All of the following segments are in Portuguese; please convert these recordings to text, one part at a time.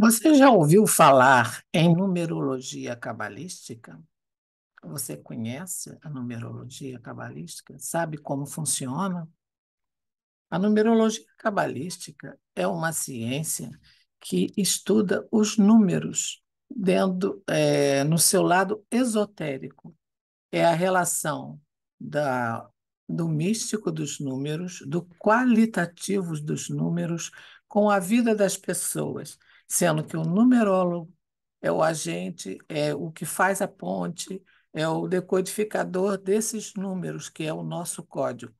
Você já ouviu falar em numerologia cabalística? Você conhece a numerologia cabalística? Sabe como funciona? A numerologia cabalística é uma ciência que estuda os números dentro, é, no seu lado esotérico. É a relação da, do místico dos números, do qualitativo dos números com a vida das pessoas sendo que o numerólogo é o agente, é o que faz a ponte, é o decodificador desses números, que é o nosso código.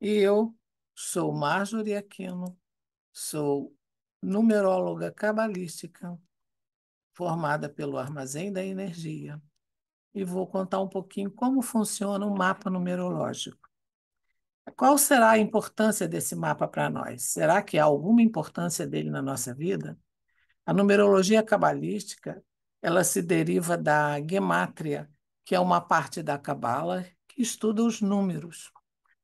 E eu sou Marjorie Aquino, sou numeróloga cabalística, formada pelo Armazém da Energia, e vou contar um pouquinho como funciona o mapa numerológico. Qual será a importância desse mapa para nós? Será que há alguma importância dele na nossa vida? A numerologia cabalística, ela se deriva da gemátria, que é uma parte da cabala que estuda os números.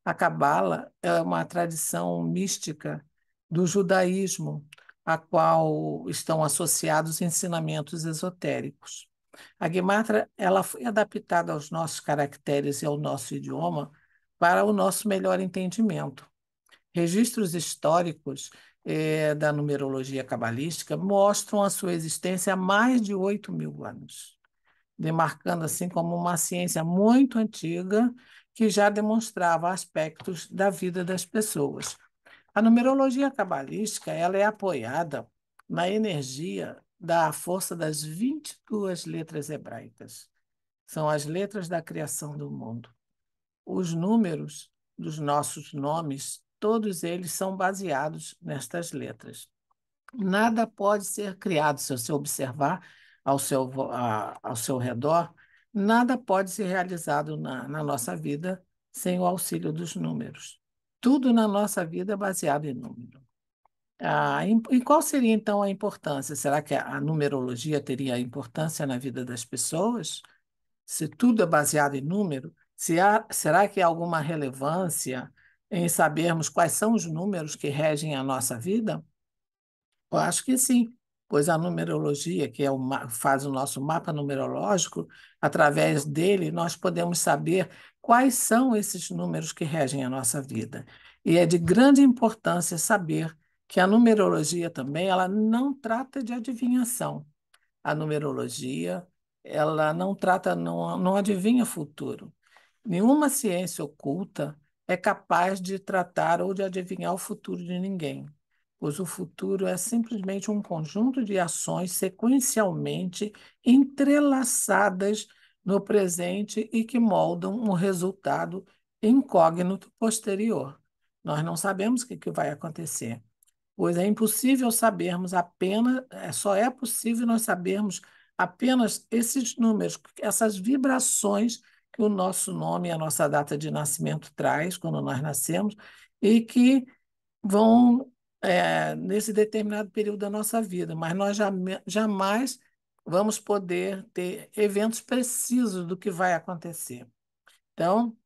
A cabala é uma tradição mística do judaísmo, a qual estão associados ensinamentos esotéricos. A gematria, ela foi adaptada aos nossos caracteres e ao nosso idioma para o nosso melhor entendimento. Registros históricos é, da numerologia cabalística mostram a sua existência há mais de 8 mil anos, demarcando assim como uma ciência muito antiga que já demonstrava aspectos da vida das pessoas. A numerologia cabalística ela é apoiada na energia da força das 22 letras hebraicas. São as letras da criação do mundo. Os números dos nossos nomes Todos eles são baseados nestas letras. Nada pode ser criado, se você observar ao seu, a, ao seu redor, nada pode ser realizado na, na nossa vida sem o auxílio dos números. Tudo na nossa vida é baseado em número. Ah, e qual seria então a importância? Será que a numerologia teria importância na vida das pessoas? Se tudo é baseado em número, se há, será que há alguma relevância em sabermos quais são os números que regem a nossa vida? Eu acho que sim, pois a numerologia, que é o, faz o nosso mapa numerológico, através dele nós podemos saber quais são esses números que regem a nossa vida. E é de grande importância saber que a numerologia também ela não trata de adivinhação. A numerologia ela não trata, não, não adivinha futuro. Nenhuma ciência oculta é capaz de tratar ou de adivinhar o futuro de ninguém, pois o futuro é simplesmente um conjunto de ações sequencialmente entrelaçadas no presente e que moldam um resultado incógnito posterior. Nós não sabemos o que, vai acontecer, pois é impossível sabermos apenas, é, só é possível nós sabermos apenas esses números, essas vibrações que o nosso nome, a nossa data de nascimento traz quando nós nascemos e que vão é, nesse determinado período da nossa vida, mas nós jamais vamos poder ter eventos precisos do que vai acontecer. Então,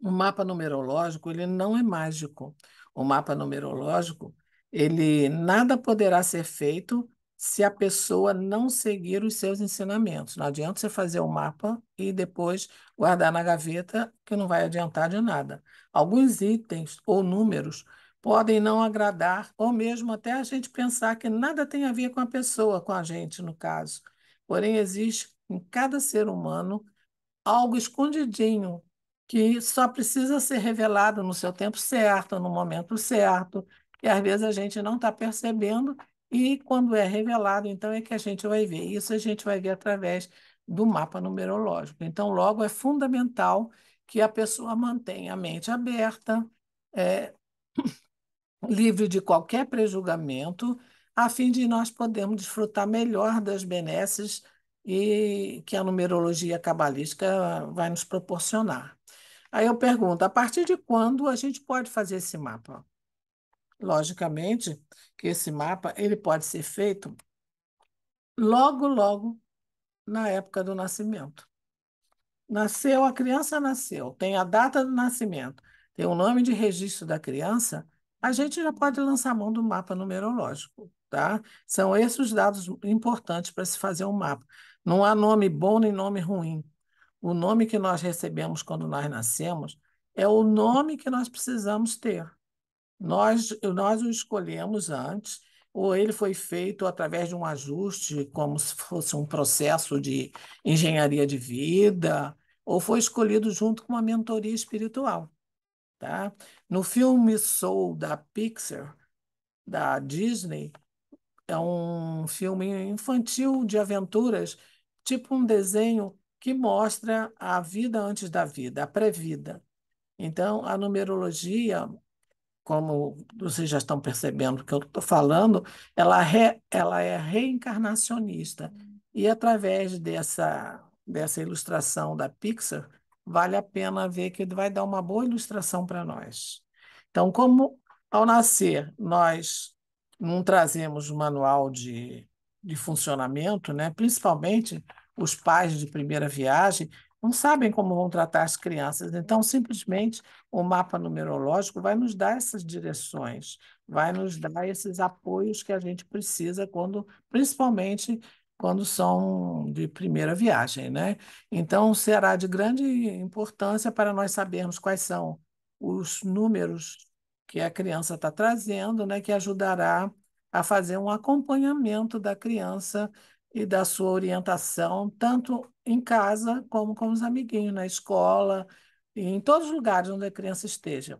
o mapa numerológico ele não é mágico. O mapa numerológico ele nada poderá ser feito se a pessoa não seguir os seus ensinamentos. Não adianta você fazer o mapa e depois guardar na gaveta, que não vai adiantar de nada. Alguns itens ou números podem não agradar, ou mesmo até a gente pensar que nada tem a ver com a pessoa, com a gente, no caso. Porém, existe em cada ser humano algo escondidinho que só precisa ser revelado no seu tempo certo, no momento certo, que às vezes a gente não está percebendo e quando é revelado, então é que a gente vai ver. Isso a gente vai ver através do mapa numerológico. Então, logo é fundamental que a pessoa mantenha a mente aberta, é, livre de qualquer prejulgamento, a fim de nós podermos desfrutar melhor das benesses e que a numerologia cabalística vai nos proporcionar. Aí eu pergunto, a partir de quando a gente pode fazer esse mapa? Logicamente que esse mapa ele pode ser feito logo, logo na época do nascimento. Nasceu, a criança nasceu, tem a data do nascimento, tem o nome de registro da criança, a gente já pode lançar mão do mapa numerológico, tá? São esses os dados importantes para se fazer um mapa. Não há nome bom nem nome ruim. O nome que nós recebemos quando nós nascemos é o nome que nós precisamos ter. Nós, nós o escolhemos antes, ou ele foi feito através de um ajuste, como se fosse um processo de engenharia de vida, ou foi escolhido junto com uma mentoria espiritual. Tá? No filme Soul da Pixar, da Disney, é um filme infantil de aventuras, tipo um desenho que mostra a vida antes da vida, a pré-vida. Então, a numerologia como vocês já estão percebendo que eu estou falando, ela, re, ela é reencarnacionista. E através dessa, dessa ilustração da Pixar, vale a pena ver que vai dar uma boa ilustração para nós. Então, como ao nascer nós não trazemos manual de, de funcionamento, né? principalmente os pais de primeira viagem, não sabem como vão tratar as crianças. Então, simplesmente, o mapa numerológico vai nos dar essas direções, vai nos dar esses apoios que a gente precisa quando, principalmente quando são de primeira viagem, né? Então, será de grande importância para nós sabermos quais são os números que a criança está trazendo, né? Que ajudará a fazer um acompanhamento da criança e da sua orientação, tanto em casa como com os amiguinhos, na escola, e em todos os lugares onde a criança esteja.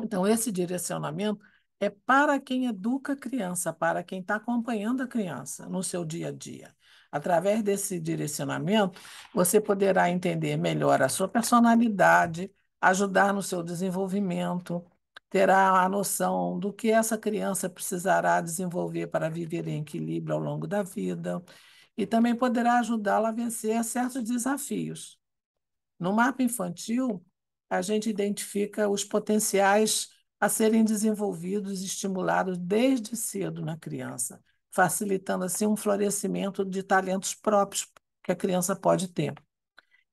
Então, esse direcionamento é para quem educa a criança, para quem está acompanhando a criança no seu dia a dia. Através desse direcionamento, você poderá entender melhor a sua personalidade, ajudar no seu desenvolvimento, terá a noção do que essa criança precisará desenvolver para viver em equilíbrio ao longo da vida e também poderá ajudá-la a vencer certos desafios. No mapa infantil, a gente identifica os potenciais a serem desenvolvidos e estimulados desde cedo na criança, facilitando assim um florescimento de talentos próprios que a criança pode ter.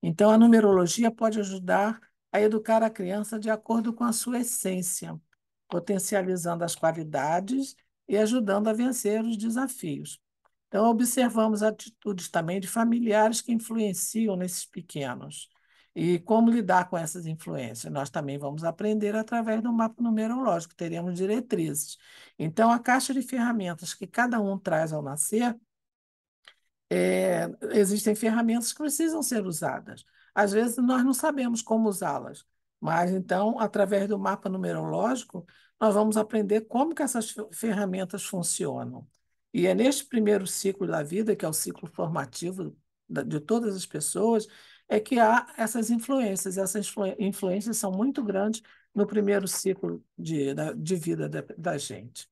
Então, a numerologia pode ajudar a educar a criança de acordo com a sua essência, potencializando as qualidades e ajudando a vencer os desafios. Então, observamos atitudes também de familiares que influenciam nesses pequenos. E como lidar com essas influências? Nós também vamos aprender através do mapa numerológico, teremos diretrizes. Então, a caixa de ferramentas que cada um traz ao nascer, é, existem ferramentas que precisam ser usadas às vezes nós não sabemos como usá-las. Mas então, através do mapa numerológico, nós vamos aprender como que essas ferramentas funcionam. E é neste primeiro ciclo da vida, que é o ciclo formativo de todas as pessoas, é que há essas influências. Essas influências são muito grandes no primeiro ciclo de, de vida da, da gente.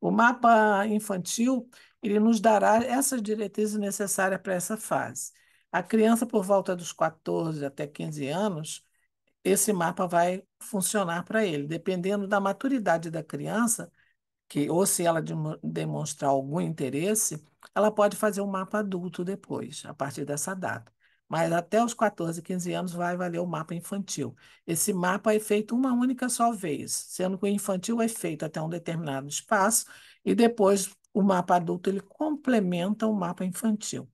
O mapa infantil ele nos dará essas diretrizes necessárias para essa fase. A criança, por volta dos 14 até 15 anos, esse mapa vai funcionar para ele. Dependendo da maturidade da criança, que ou se ela de, demonstrar algum interesse, ela pode fazer um mapa adulto depois, a partir dessa data. Mas até os 14, 15 anos vai valer o mapa infantil. Esse mapa é feito uma única só vez, sendo que o infantil é feito até um determinado espaço e depois o mapa adulto ele complementa o mapa infantil.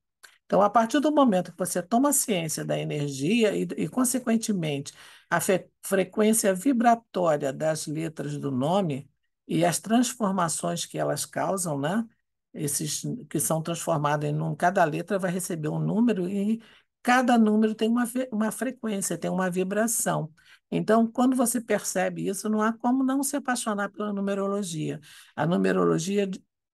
Então, a partir do momento que você toma ciência da energia e, e consequentemente, a frequência vibratória das letras do nome e as transformações que elas causam, né? Esses que são transformados em um, cada letra vai receber um número e cada número tem uma, uma frequência, tem uma vibração. Então, quando você percebe isso, não há como não se apaixonar pela numerologia. A numerologia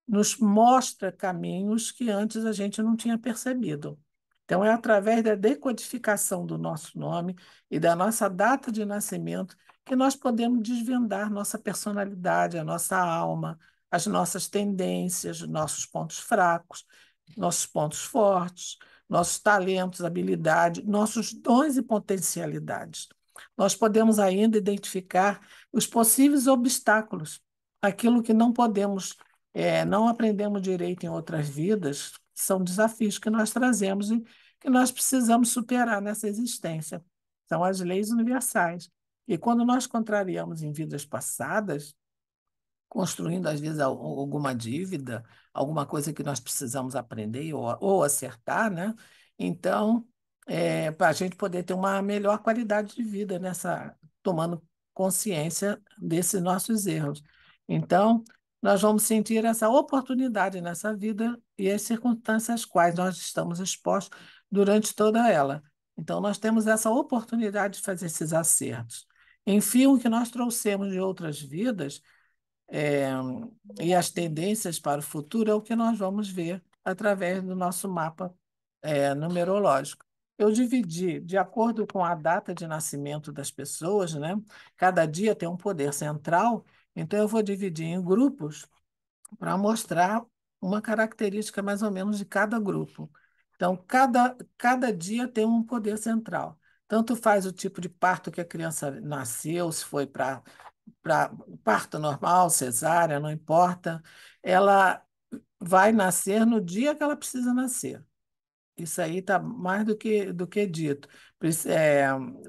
nos mostra caminhos que antes a gente não tinha percebido. Então, é através da decodificação do nosso nome e da nossa data de nascimento que nós podemos desvendar nossa personalidade, a nossa alma, as nossas tendências, nossos pontos fracos, nossos pontos fortes, nossos talentos, habilidades, nossos dons e potencialidades. Nós podemos ainda identificar os possíveis obstáculos, aquilo que não podemos é, não aprendemos direito em outras vidas, são desafios que nós trazemos e que nós precisamos superar nessa existência. São as leis universais. E quando nós contrariamos em vidas passadas, construindo às vezes alguma dívida, alguma coisa que nós precisamos aprender ou, ou acertar, né? Então, é, para a gente poder ter uma melhor qualidade de vida nessa, tomando consciência desses nossos erros. Então, nós vamos sentir essa oportunidade nessa vida e as circunstâncias às quais nós estamos expostos durante toda ela. Então, nós temos essa oportunidade de fazer esses acertos. Enfim, o que nós trouxemos de outras vidas é, e as tendências para o futuro é o que nós vamos ver através do nosso mapa é, numerológico. Eu dividi de acordo com a data de nascimento das pessoas, né? Cada dia tem um poder central então, eu vou dividir em grupos para mostrar uma característica mais ou menos de cada grupo. Então, cada, cada dia tem um poder central. Tanto faz o tipo de parto que a criança nasceu, se foi para parto normal, cesárea, não importa. Ela vai nascer no dia que ela precisa nascer. Isso aí está mais do que, do que dito. É,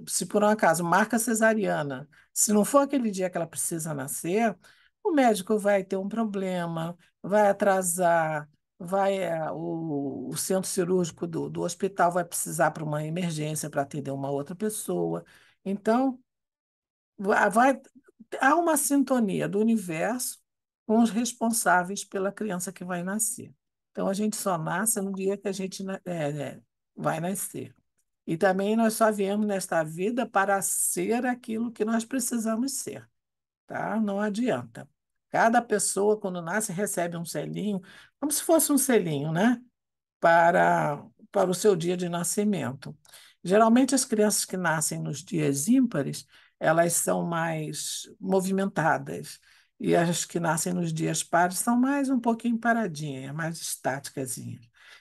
se por um acaso marca cesariana, se não for aquele dia que ela precisa nascer, o médico vai ter um problema, vai atrasar, vai eh, o, o centro cirúrgico do, do hospital vai precisar para uma emergência para atender uma outra pessoa. Então, vai, há uma sintonia do universo com os responsáveis pela criança que vai nascer. Então, a gente só nasce no dia que a gente é, é, vai nascer. E também nós só viemos nesta vida para ser aquilo que nós precisamos ser, tá? Não adianta. Cada pessoa, quando nasce, recebe um selinho, como se fosse um selinho, né? Para, para o seu dia de nascimento. Geralmente, as crianças que nascem nos dias ímpares, elas são mais movimentadas. E as que nascem nos dias pares são mais um pouquinho paradinhas, mais estáticas.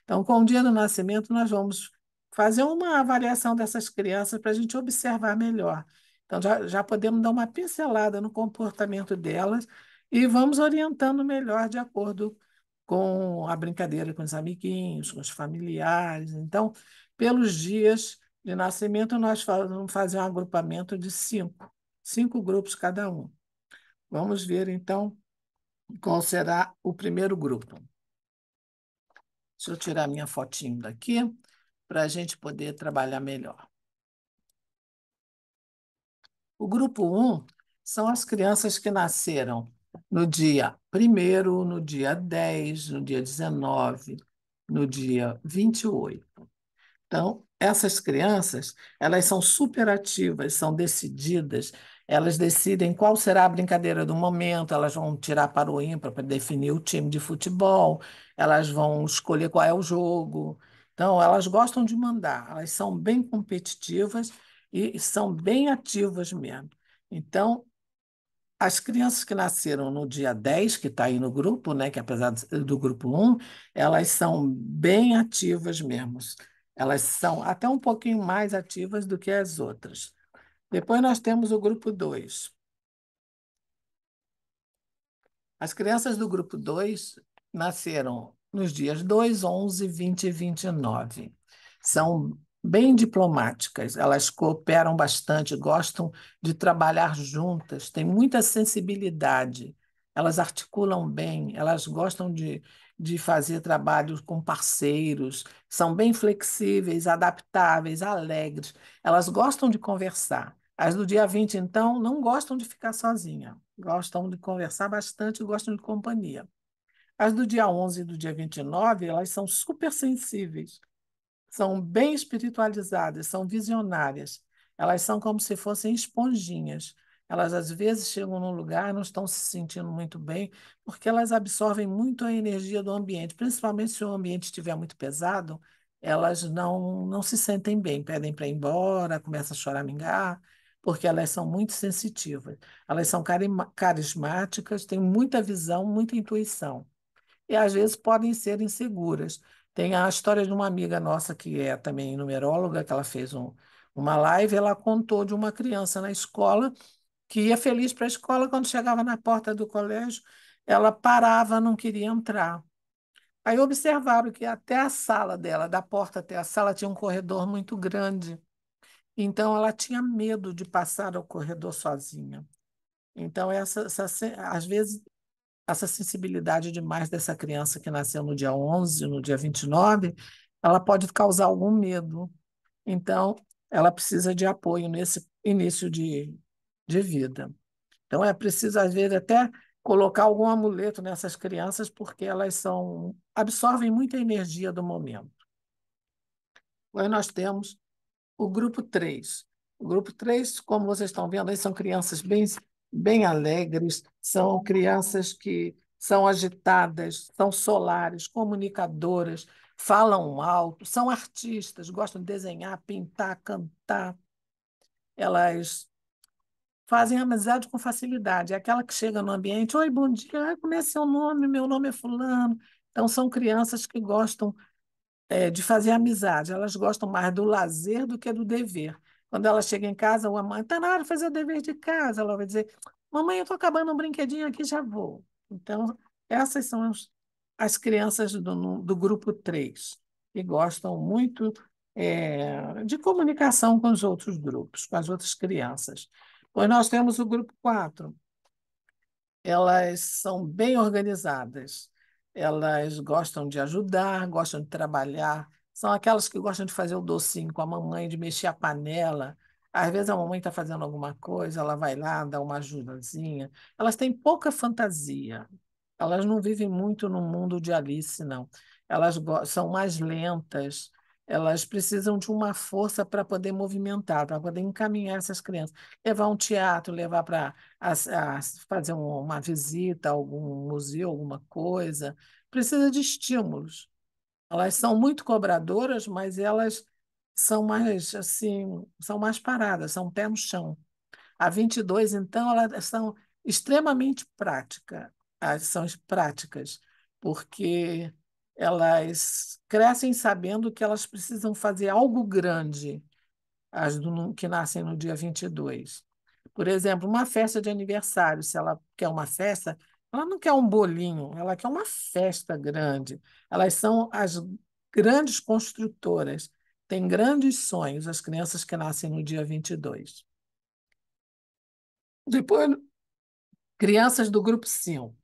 Então, com o dia do nascimento, nós vamos fazer uma avaliação dessas crianças para a gente observar melhor. Então, já, já podemos dar uma pincelada no comportamento delas e vamos orientando melhor de acordo com a brincadeira com os amiguinhos, com os familiares. Então, pelos dias de nascimento, nós vamos fazer um agrupamento de cinco, cinco grupos cada um. Vamos ver, então, qual será o primeiro grupo. Deixa eu tirar minha fotinho daqui para a gente poder trabalhar melhor. O grupo 1 são as crianças que nasceram no dia 1, no dia 10, no dia 19, no dia 28. Então, essas crianças, elas são superativas, são decididas, elas decidem qual será a brincadeira do momento, elas vão tirar para o ímpar para definir o time de futebol, elas vão escolher qual é o jogo, então, elas gostam de mandar, elas são bem competitivas e são bem ativas mesmo. Então, as crianças que nasceram no dia 10, que está aí no grupo, né, que apesar do grupo 1, elas são bem ativas mesmo. Elas são até um pouquinho mais ativas do que as outras. Depois nós temos o grupo 2. As crianças do grupo 2 nasceram nos dias 2, 11, 20 e 29. São bem diplomáticas, elas cooperam bastante, gostam de trabalhar juntas, têm muita sensibilidade, elas articulam bem, elas gostam de, de fazer trabalhos com parceiros, são bem flexíveis, adaptáveis, alegres, elas gostam de conversar. As do dia 20, então, não gostam de ficar sozinha, gostam de conversar bastante, gostam de companhia. As do dia 11 e do dia 29, elas são super sensíveis, são bem espiritualizadas, são visionárias. Elas são como se fossem esponjinhas. Elas às vezes chegam num lugar, não estão se sentindo muito bem, porque elas absorvem muito a energia do ambiente, principalmente se o ambiente estiver muito pesado, elas não, não se sentem bem, pedem para ir embora, começam a choramingar, porque elas são muito sensitivas. Elas são carismáticas, têm muita visão, muita intuição e às vezes podem ser inseguras. Tem a história de uma amiga nossa que é também numeróloga, que ela fez um, uma live, ela contou de uma criança na escola que ia feliz para a escola, quando chegava na porta do colégio, ela parava, não queria entrar. Aí observaram que até a sala dela, da porta até a sala, tinha um corredor muito grande. Então, ela tinha medo de passar ao corredor sozinha. Então, essa, essa, às vezes, essa sensibilidade demais dessa criança que nasceu no dia 11, no dia 29, ela pode causar algum medo. Então, ela precisa de apoio nesse início de, de vida. Então, é preciso, às vezes, até colocar algum amuleto nessas crianças, porque elas são absorvem muita energia do momento. Aí nós temos o grupo 3. O grupo 3, como vocês estão vendo, aí são crianças bem bem alegres, são crianças que são agitadas, são solares, comunicadoras, falam alto, são artistas, gostam de desenhar, pintar, cantar. Elas fazem amizade com facilidade. É aquela que chega no ambiente, oi, bom dia, como é seu nome? Meu nome é fulano. Então, são crianças que gostam é, de fazer amizade. Elas gostam mais do lazer do que do dever. Quando ela chega em casa, a mãe está na hora de fazer o dever de casa. Ela vai dizer: Mamãe, eu estou acabando um brinquedinho aqui, já vou. Então, essas são as, as crianças do, do grupo 3, que gostam muito é, de comunicação com os outros grupos, com as outras crianças. Pois nós temos o grupo 4. Elas são bem organizadas, elas gostam de ajudar, gostam de trabalhar são aquelas que gostam de fazer o docinho com a mamãe, de mexer a panela. Às vezes a mamãe está fazendo alguma coisa, ela vai lá, dá uma ajudazinha. Elas têm pouca fantasia. Elas não vivem muito no mundo de Alice, não. Elas são mais lentas, elas precisam de uma força para poder movimentar, para poder encaminhar essas crianças, levar um teatro, levar para fazer uma visita a algum museu, alguma coisa. Precisa de estímulos. Elas são muito cobradoras, mas elas são mais assim, são mais paradas, são pé no chão. A 22, então, elas são extremamente práticas, as são práticas, porque elas crescem sabendo que elas precisam fazer algo grande, as do, que nascem no dia 22. Por exemplo, uma festa de aniversário, se ela quer uma festa, ela não quer um bolinho, ela quer uma festa grande. Elas são as grandes construtoras, têm grandes sonhos, as crianças que nascem no dia 22. Depois, crianças do grupo 5.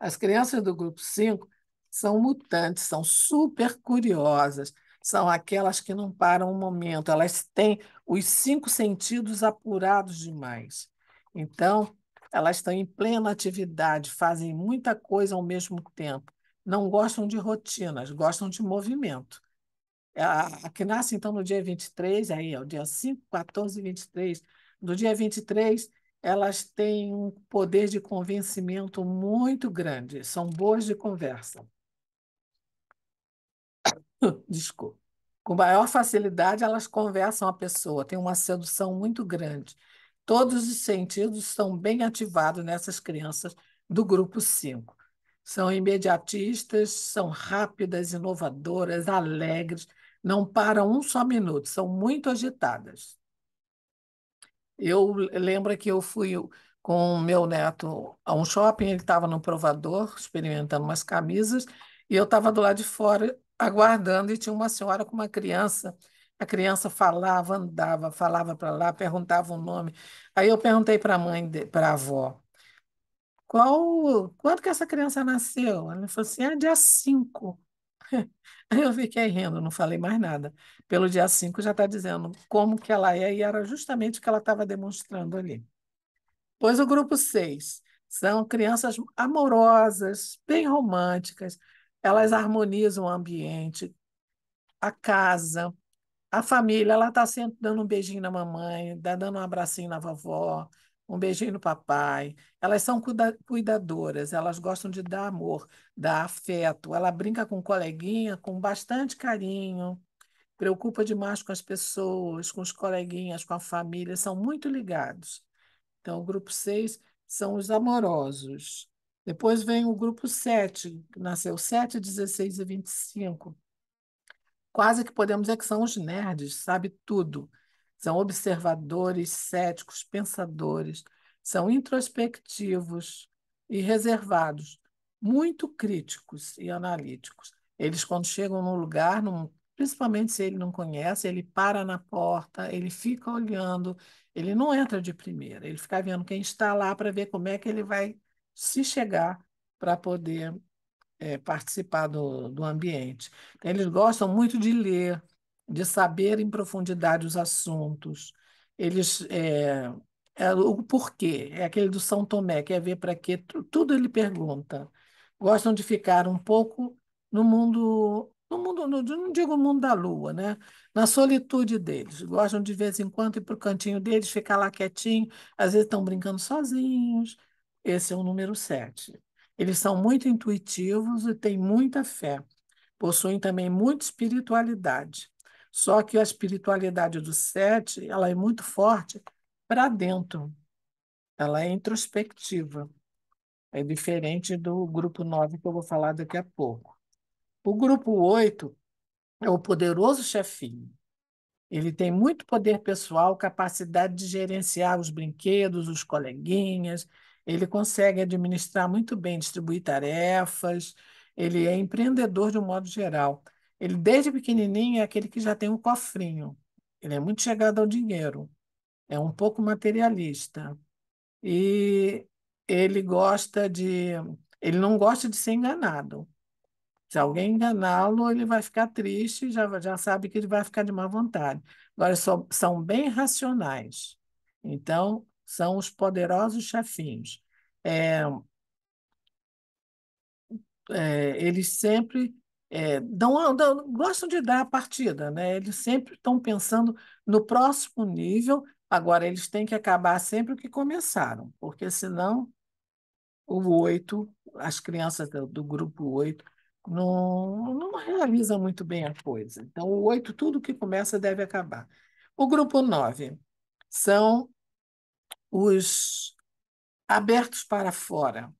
As crianças do grupo 5 são mutantes, são super curiosas, são aquelas que não param um momento, elas têm os cinco sentidos apurados demais. Então, elas estão em plena atividade, fazem muita coisa ao mesmo tempo. Não gostam de rotinas, gostam de movimento. A, que nasce, então, no dia 23, aí é o dia 5, 14 e 23. No dia 23, elas têm um poder de convencimento muito grande, são boas de conversa. Desculpa. Com maior facilidade, elas conversam a pessoa, têm uma sedução muito grande. Todos os sentidos estão bem ativados nessas crianças do grupo 5. São imediatistas, são rápidas, inovadoras, alegres, não param um só minuto, são muito agitadas. Eu lembro que eu fui com o meu neto a um shopping, ele estava no provador, experimentando umas camisas, e eu estava do lado de fora aguardando, e tinha uma senhora com uma criança a criança falava, andava, falava para lá, perguntava o nome. Aí eu perguntei para a mãe, para a avó, qual, quando que essa criança nasceu? Ela falou assim, é dia 5. Aí eu fiquei rindo, não falei mais nada. Pelo dia 5 já está dizendo como que ela é, e era justamente o que ela estava demonstrando ali. Pois o grupo 6 são crianças amorosas, bem românticas, elas harmonizam o ambiente, a casa, a família, ela está sempre dando um beijinho na mamãe, dando um abracinho na vovó, um beijinho no papai. Elas são cuida cuidadoras, elas gostam de dar amor, dar afeto. Ela brinca com coleguinha com bastante carinho, preocupa demais com as pessoas, com os coleguinhas, com a família, são muito ligados. Então, o grupo 6 são os amorosos. Depois vem o grupo 7, que nasceu 7, 16 e 25, quase que podemos dizer que são os nerds, sabe tudo. São observadores, céticos, pensadores, são introspectivos e reservados, muito críticos e analíticos. Eles, quando chegam num lugar, num, principalmente se ele não conhece, ele para na porta, ele fica olhando, ele não entra de primeira, ele fica vendo quem está lá para ver como é que ele vai se chegar para poder é, participar do, do ambiente. Eles gostam muito de ler, de saber em profundidade os assuntos. Eles é, é o porquê, é aquele do São Tomé, quer ver para quê, tudo ele pergunta. Gostam de ficar um pouco no mundo, no mundo, no, não digo mundo da lua, né? Na solitude deles. Gostam de vez em quando ir para o cantinho deles, ficar lá quietinho, às vezes estão brincando sozinhos. Esse é o número 7. Eles são muito intuitivos e têm muita fé. Possuem também muita espiritualidade. Só que a espiritualidade do sete, ela é muito forte para dentro. Ela é introspectiva. É diferente do grupo 9 que eu vou falar daqui a pouco. O grupo 8 é o poderoso chefinho. Ele tem muito poder pessoal, capacidade de gerenciar os brinquedos, os coleguinhas, ele consegue administrar muito bem, distribuir tarefas, ele é empreendedor de um modo geral. Ele, desde pequenininho, é aquele que já tem um cofrinho. Ele é muito chegado ao dinheiro, é um pouco materialista. E ele gosta de. Ele não gosta de ser enganado. Se alguém enganá-lo, ele vai ficar triste, já, já sabe que ele vai ficar de má vontade. Agora, só, são bem racionais. Então, são os poderosos chefinhos. É, é, eles sempre é, dão, dão, gostam de dar a partida, né? eles sempre estão pensando no próximo nível, agora eles têm que acabar sempre o que começaram, porque senão o oito, as crianças do, do grupo oito, não, não realizam muito bem a coisa. Então, o oito, tudo que começa deve acabar. O grupo nove são os abertos para fora,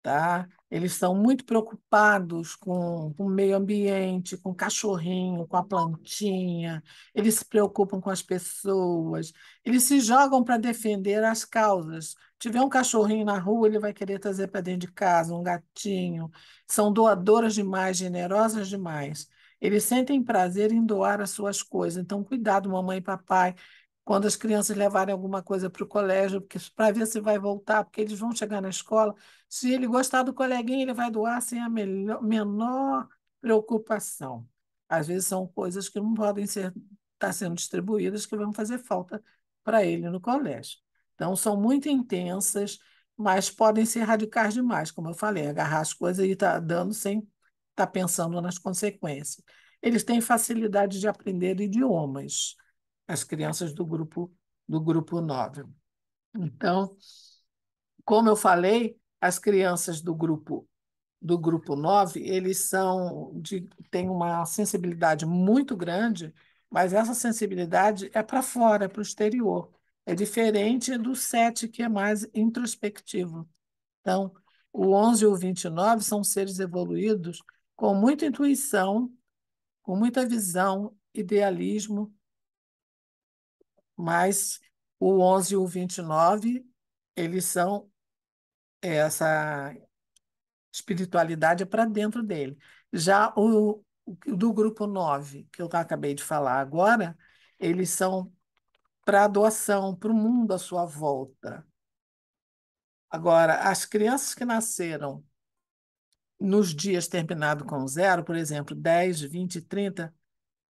tá? Eles estão muito preocupados com, com, o meio ambiente, com o cachorrinho, com a plantinha, eles se preocupam com as pessoas, eles se jogam para defender as causas. Tiver um cachorrinho na rua, ele vai querer trazer para dentro de casa, um gatinho. São doadoras demais, generosas demais. Eles sentem prazer em doar as suas coisas. Então, cuidado, mamãe e papai, quando as crianças levarem alguma coisa para o colégio, para ver se vai voltar, porque eles vão chegar na escola. Se ele gostar do coleguinha, ele vai doar sem a melhor, menor preocupação. Às vezes são coisas que não podem ser estar tá sendo distribuídas que vão fazer falta para ele no colégio. Então são muito intensas, mas podem ser radicais demais, como eu falei, agarrar as coisas e estar tá dando sem estar tá pensando nas consequências. Eles têm facilidade de aprender idiomas as crianças do grupo do grupo 9. Então, como eu falei, as crianças do grupo do grupo 9, eles são de têm uma sensibilidade muito grande, mas essa sensibilidade é para fora, é para o exterior. É diferente do 7, que é mais introspectivo. Então, o 11 e o 29 são seres evoluídos com muita intuição, com muita visão, idealismo mas o 11 e o 29, eles são é, essa espiritualidade é para dentro dele. Já o do grupo 9, que eu acabei de falar agora, eles são para doação, para o mundo à sua volta. Agora, as crianças que nasceram nos dias terminado com zero, por exemplo, 10, 20, 30,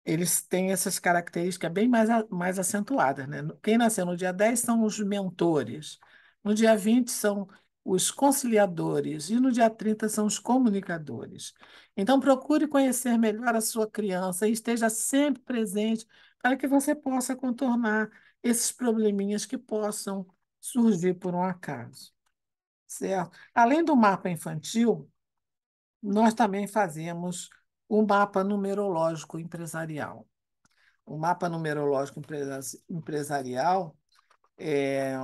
eles têm essas características bem mais, mais acentuadas. Né? Quem nasceu no dia 10 são os mentores, no dia 20 são os conciliadores e no dia 30 são os comunicadores. Então, procure conhecer melhor a sua criança e esteja sempre presente para que você possa contornar esses probleminhas que possam surgir por um acaso. Certo? Além do mapa infantil, nós também fazemos o mapa numerológico empresarial. O mapa numerológico empresarial é,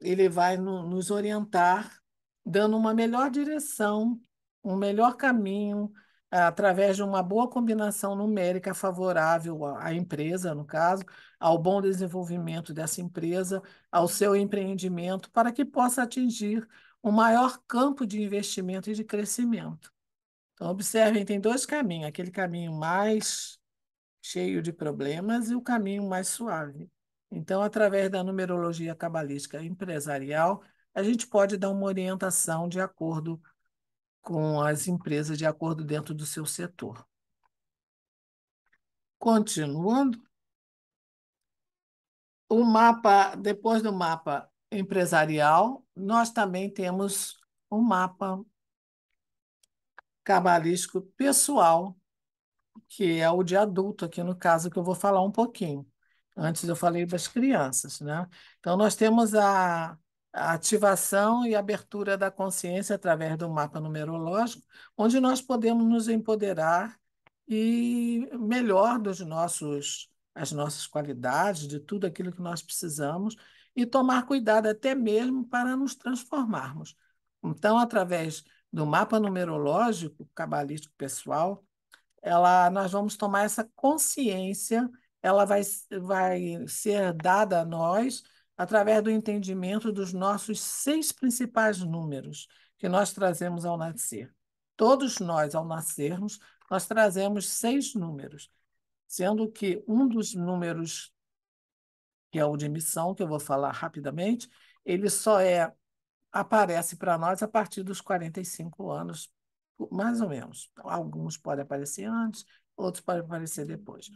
ele vai no, nos orientar, dando uma melhor direção, um melhor caminho, através de uma boa combinação numérica favorável à empresa, no caso, ao bom desenvolvimento dessa empresa, ao seu empreendimento, para que possa atingir o um maior campo de investimento e de crescimento. Então, observem, tem dois caminhos: aquele caminho mais cheio de problemas e o caminho mais suave. Então, através da numerologia cabalística empresarial, a gente pode dar uma orientação de acordo com as empresas, de acordo dentro do seu setor. Continuando, o mapa, depois do mapa empresarial, nós também temos o um mapa cabalístico pessoal, que é o de adulto, aqui no caso, que eu vou falar um pouquinho. Antes eu falei das crianças, né? Então, nós temos a, ativação e abertura da consciência através do mapa numerológico, onde nós podemos nos empoderar e melhor dos nossos as nossas qualidades, de tudo aquilo que nós precisamos e tomar cuidado até mesmo para nos transformarmos. Então, através do mapa numerológico cabalístico pessoal, ela, nós vamos tomar essa consciência, ela vai, vai ser dada a nós através do entendimento dos nossos seis principais números que nós trazemos ao nascer. Todos nós, ao nascermos, nós trazemos seis números, sendo que um dos números, que é o de missão, que eu vou falar rapidamente, ele só é aparece para nós a partir dos 45 anos, mais ou menos. Então, alguns podem aparecer antes, outros podem aparecer depois.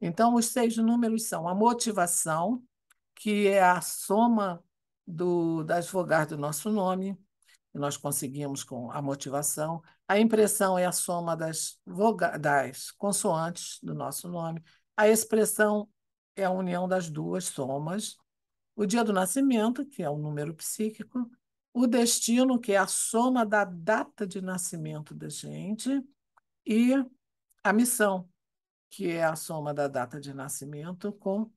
Então, os seis números são a motivação, que é a soma do, das vogais do nosso nome, que nós conseguimos com a motivação. A impressão é a soma das, voga, das consoantes do nosso nome. A expressão é a união das duas somas. O dia do nascimento, que é um número psíquico, o destino, que é a soma da data de nascimento da gente, e a missão, que é a soma da data de nascimento com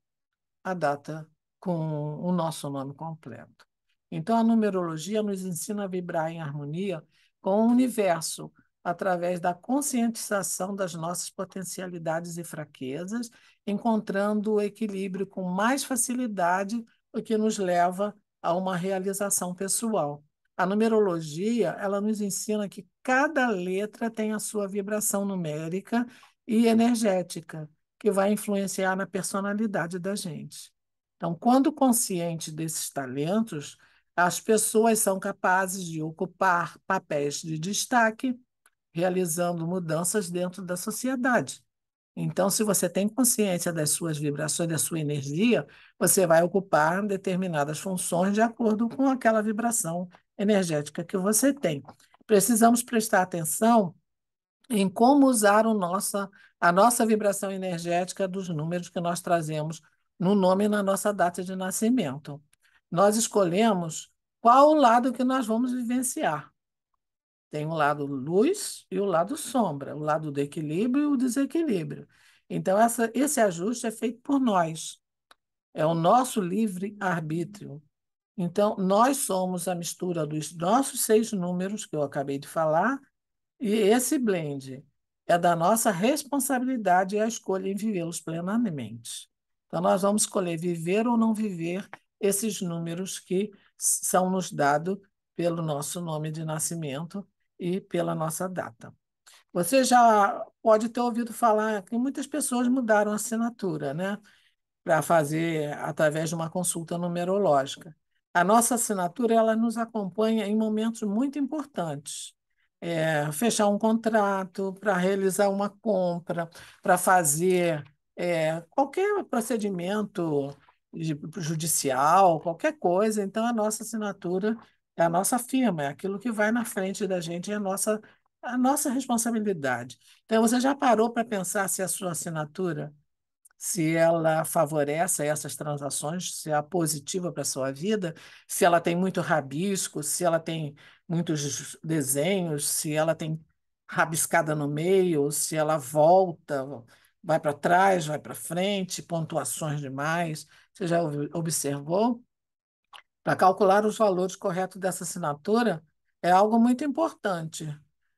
a data, com o nosso nome completo. Então, a numerologia nos ensina a vibrar em harmonia com o universo, através da conscientização das nossas potencialidades e fraquezas, encontrando o equilíbrio com mais facilidade, o que nos leva a uma realização pessoal. A numerologia, ela nos ensina que cada letra tem a sua vibração numérica e energética, que vai influenciar na personalidade da gente. Então, quando consciente desses talentos, as pessoas são capazes de ocupar papéis de destaque, realizando mudanças dentro da sociedade, então, se você tem consciência das suas vibrações, da sua energia, você vai ocupar determinadas funções de acordo com aquela vibração energética que você tem. Precisamos prestar atenção em como usar nossa, a nossa vibração energética dos números que nós trazemos no nome e na nossa data de nascimento. Nós escolhemos qual o lado que nós vamos vivenciar. Tem o lado luz e o lado sombra, o lado do equilíbrio e o desequilíbrio. Então, essa, esse ajuste é feito por nós. É o nosso livre arbítrio. Então, nós somos a mistura dos nossos seis números, que eu acabei de falar, e esse blend é da nossa responsabilidade e a escolha em vivê-los plenamente. Então, nós vamos escolher viver ou não viver esses números que são nos dados pelo nosso nome de nascimento e pela nossa data. Você já pode ter ouvido falar que muitas pessoas mudaram a assinatura, né? Para fazer através de uma consulta numerológica. A nossa assinatura ela nos acompanha em momentos muito importantes. É, fechar um contrato, para realizar uma compra, para fazer é, qualquer procedimento judicial, qualquer coisa. Então, a nossa assinatura é a nossa firma, é aquilo que vai na frente da gente, é a nossa, a nossa responsabilidade. Então, você já parou para pensar se a sua assinatura, se ela favorece essas transações, se é positiva para a sua vida, se ela tem muito rabisco, se ela tem muitos desenhos, se ela tem rabiscada no meio, se ela volta, vai para trás, vai para frente, pontuações demais. Você já observou? Para calcular os valores corretos dessa assinatura é algo muito importante,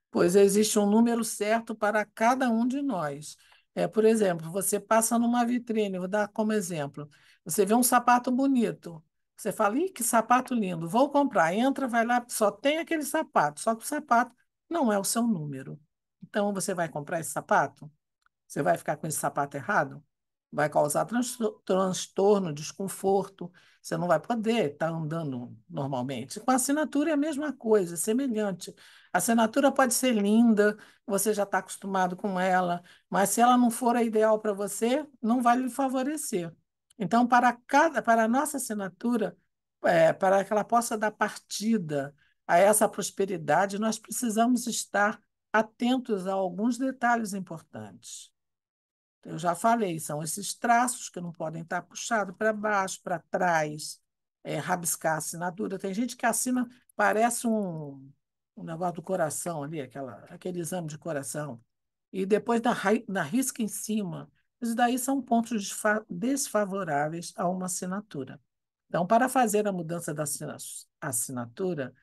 pois existe um número certo para cada um de nós. É, por exemplo, você passa numa vitrine, vou dar como exemplo. Você vê um sapato bonito. Você fala, Ih, que sapato lindo, vou comprar. Entra, vai lá, só tem aquele sapato, só que o sapato não é o seu número. Então, você vai comprar esse sapato? Você vai ficar com esse sapato errado? vai causar transtorno, desconforto, você não vai poder estar tá andando normalmente. Com a assinatura é a mesma coisa, é semelhante. A assinatura pode ser linda, você já está acostumado com ela, mas se ela não for a ideal para você, não vai lhe favorecer. Então, para, cada, para a nossa assinatura, é, para que ela possa dar partida a essa prosperidade, nós precisamos estar atentos a alguns detalhes importantes. Eu já falei, são esses traços que não podem estar puxados para baixo, para trás, é, rabiscar a assinatura. Tem gente que assina, parece um, um negócio do coração ali, aquela, aquele exame de coração. E depois na, na risca em cima. Isso daí são pontos desfavoráveis a uma assinatura. Então, para fazer a mudança da assinatura,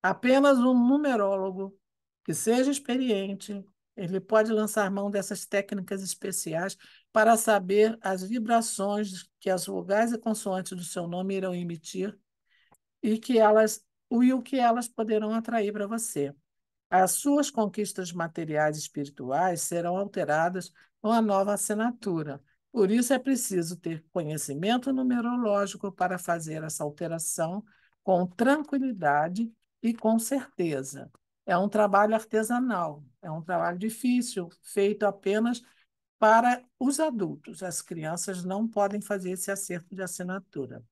apenas um numerólogo que seja experiente, ele pode lançar mão dessas técnicas especiais para saber as vibrações que as vogais e consoantes do seu nome irão emitir e que elas e o que elas poderão atrair para você. As suas conquistas materiais e espirituais serão alteradas com a nova assinatura. Por isso é preciso ter conhecimento numerológico para fazer essa alteração com tranquilidade e com certeza. É um trabalho artesanal, é um trabalho difícil, feito apenas para os adultos. As crianças não podem fazer esse acerto de assinatura.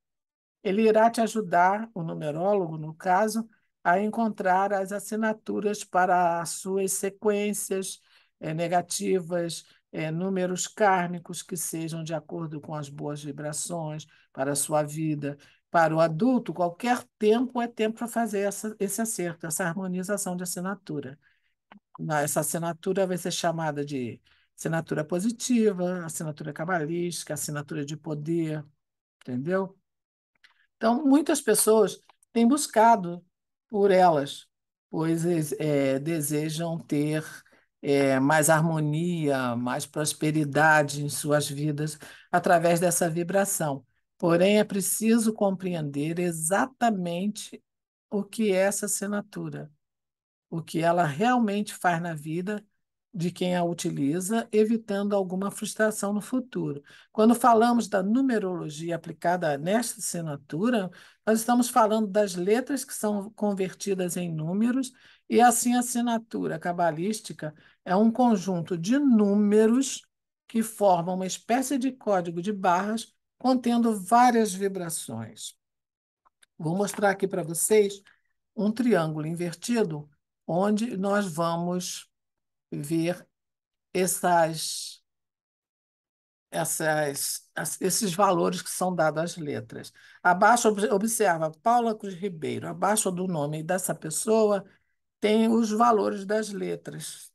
Ele irá te ajudar, o numerólogo, no caso, a encontrar as assinaturas para as suas sequências é, negativas, é, números kármicos que sejam de acordo com as boas vibrações para a sua vida. Para o adulto, qualquer tempo é tempo para fazer essa, esse acerto, essa harmonização de assinatura. Essa assinatura vai ser chamada de assinatura positiva, assinatura cabalística, assinatura de poder, entendeu? Então, muitas pessoas têm buscado por elas, pois é, desejam ter é, mais harmonia, mais prosperidade em suas vidas através dessa vibração. Porém, é preciso compreender exatamente o que é essa assinatura, o que ela realmente faz na vida de quem a utiliza, evitando alguma frustração no futuro. Quando falamos da numerologia aplicada nesta assinatura, nós estamos falando das letras que são convertidas em números, e assim a assinatura cabalística é um conjunto de números que formam uma espécie de código de barras contendo várias vibrações. Vou mostrar aqui para vocês um triângulo invertido onde nós vamos ver essas, essas, esses valores que são dados às letras. Abaixo, observa, Paula Cruz Ribeiro, abaixo do nome dessa pessoa tem os valores das letras,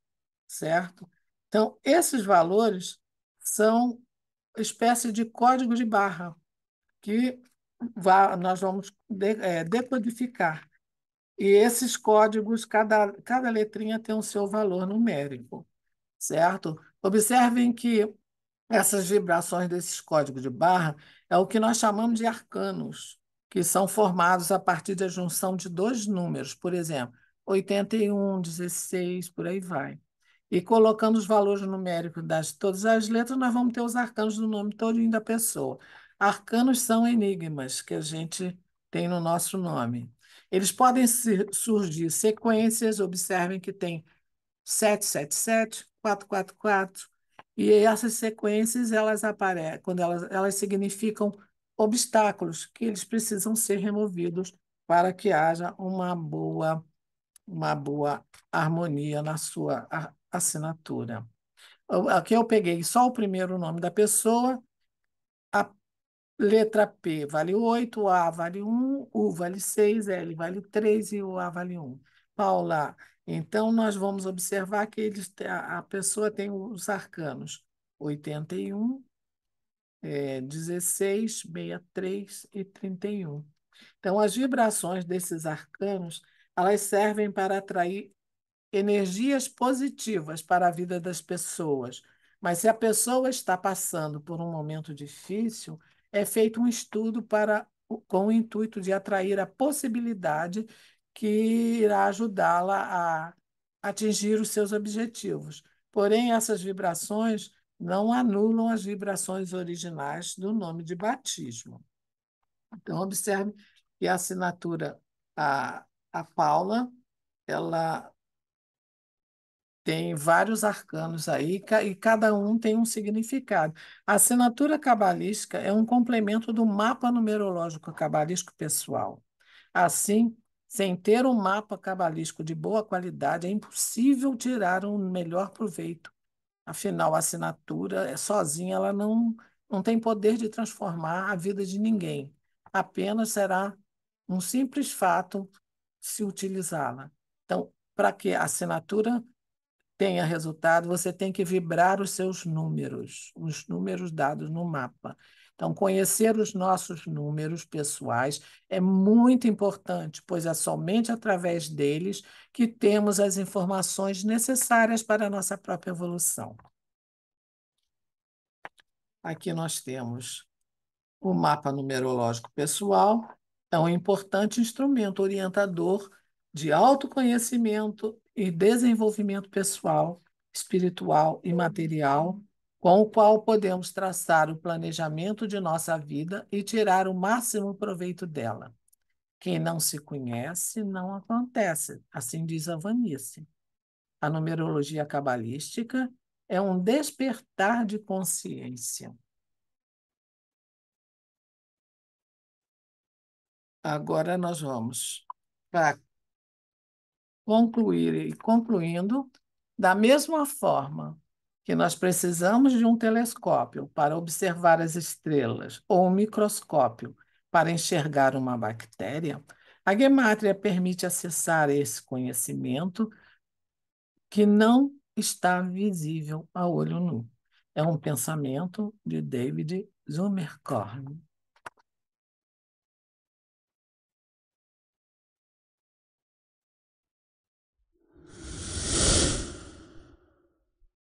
certo? Então, esses valores são espécie de código de barra que nós vamos é, decodificar. E esses códigos, cada, cada letrinha tem o seu valor numérico, certo? Observem que essas vibrações desses códigos de barra é o que nós chamamos de arcanos, que são formados a partir da junção de dois números, por exemplo, 81, 16, por aí vai. E colocando os valores numéricos das todas as letras, nós vamos ter os arcanos do nome todinho da pessoa. Arcanos são enigmas que a gente tem no nosso nome eles podem surgir sequências, observem que tem 777, 444, e essas sequências, elas aparecem, quando elas, elas significam obstáculos que eles precisam ser removidos para que haja uma boa, uma boa harmonia na sua assinatura. Aqui eu peguei só o primeiro nome da pessoa, Letra P vale 8, o A vale 1, U vale 6, L vale 3 e o A vale 1. Paula, então nós vamos observar que eles, a, a pessoa tem os arcanos 81, é, 16, 63 e 31. Então, as vibrações desses arcanos, elas servem para atrair energias positivas para a vida das pessoas. Mas se a pessoa está passando por um momento difícil, é feito um estudo para, com o intuito de atrair a possibilidade que irá ajudá-la a atingir os seus objetivos. Porém, essas vibrações não anulam as vibrações originais do nome de batismo. Então, observe que a assinatura, a, a Paula, ela tem vários arcanos aí e cada um tem um significado. A assinatura cabalística é um complemento do mapa numerológico cabalístico pessoal. Assim, sem ter um mapa cabalístico de boa qualidade, é impossível tirar um melhor proveito. Afinal, a assinatura é, sozinha ela não, não tem poder de transformar a vida de ninguém. Apenas será um simples fato se utilizá-la. Então, para que a assinatura tenha resultado, você tem que vibrar os seus números, os números dados no mapa. Então, conhecer os nossos números pessoais é muito importante, pois é somente através deles que temos as informações necessárias para a nossa própria evolução. Aqui nós temos o mapa numerológico pessoal, é um importante instrumento orientador de autoconhecimento e desenvolvimento pessoal, espiritual e material, com o qual podemos traçar o planejamento de nossa vida e tirar o máximo proveito dela. Quem não se conhece não acontece, assim diz a Vanice. A numerologia cabalística é um despertar de consciência. Agora nós vamos para concluir e concluindo, da mesma forma que nós precisamos de um telescópio para observar as estrelas ou um microscópio para enxergar uma bactéria, a gemátria permite acessar esse conhecimento que não está visível a olho nu. É um pensamento de David Zumerkorn.